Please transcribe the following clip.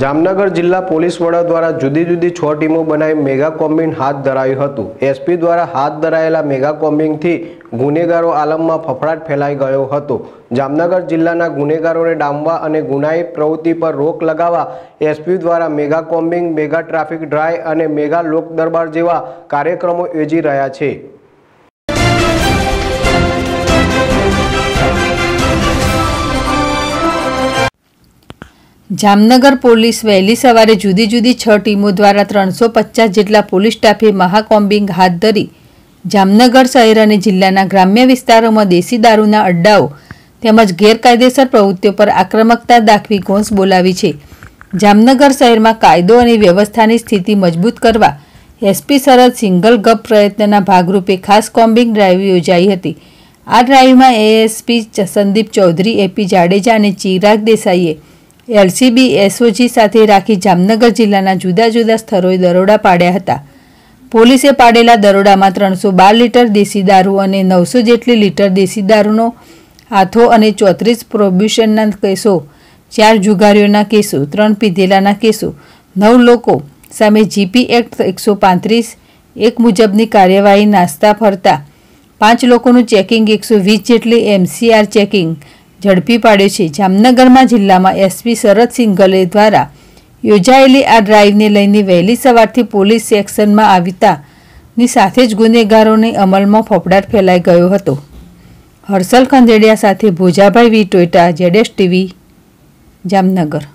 જામનગર જિલ્લા પોલીસ વડા દ્વારા જુદી જુદી છ ટીમો બનાવી મેગા કોમ્બિંગ હાથ ધરાયું હતું એસપી દ્વારા હાથ ધરાયેલા મેગા કોમ્બિંગથી ગુનેગારો આલમમાં ફફડાટ ફેલાઈ ગયો હતો જામનગર જિલ્લાના ગુનેગારોને ડામવા અને ગુનાઈ પ્રવૃત્તિ પર રોક લગાવવા એસપી દ્વારા mega combing mega traffic drive અને મેગા લોક દરબાર જેવા કાર્યક્રમો યોજી રહ્યા છે જામનગર પોલીસ વહેલી સવારે જુદી જુદી છ ટીમો દ્વારા ત્રણસો પચાસ જેટલા પોલીસ સ્ટાફે મહાકોમ્બિંગ હાથ ધરી જામનગર શહેર અને જિલ્લાના ગ્રામ્ય વિસ્તારોમાં દેશી દારૂના અડ્ડાઓ તેમજ ગેરકાયદેસર પ્રવૃત્તિઓ પર આક્રમકતા દાખવી ઘોંસ બોલાવી છે જામનગર શહેરમાં કાયદો અને વ્યવસ્થાની સ્થિતિ મજબૂત કરવા એસપી શરદ સિંગલ ગપ પ્રયત્નના ભાગરૂપે ખાસ કોમ્બિંગ ડ્રાઈવ યોજાઈ હતી આ ડ્રાઈવમાં એએસપી સંદીપ ચૌધરી એપી જાડેજા અને ચિરાગ દેસાઈએ એલસીબી એસઓજી સાથે રાખી જામનગર જિલ્લાના જુદા જુદા સ્થળોએ દરોડા પાડ્યા હતા પોલીસે પાડેલા દરોડામાં ત્રણસો બાર લીટર દેશી દારૂ અને નવસો જેટલી લીટર દેશી દારૂનો હાથો અને ચોત્રીસ પ્રોબ્યુશનના કેસો ચાર જુગારીઓના કેસો ત્રણ પીધેલાના કેસો નવ લોકો સામે જીપી એક્ટ એકસો પાંત્રીસ એક મુજબની કાર્યવાહી નાસ્તા ફરતા પાંચ લોકોનું ચેકિંગ એકસો વીસ જેટલી એમસીઆર ચેકિંગ ઝડપી પાડ્યો છે જામનગરમાં જિલ્લામાં એસપી શરદસિંહ ગલે દ્વારા યોજાયેલી આ ડ્રાઈવને લઈને વહેલી સવારથી પોલીસ સેક્શનમાં આવતાની સાથે જ ગુનેગારોની અમલમાં ફોફડાટ ફેલાઈ ગયો હતો હર્ષલ ખંજેડિયા સાથે ભોજાભાઈ વી ટોયટા જેડેશ ટીવી જામનગર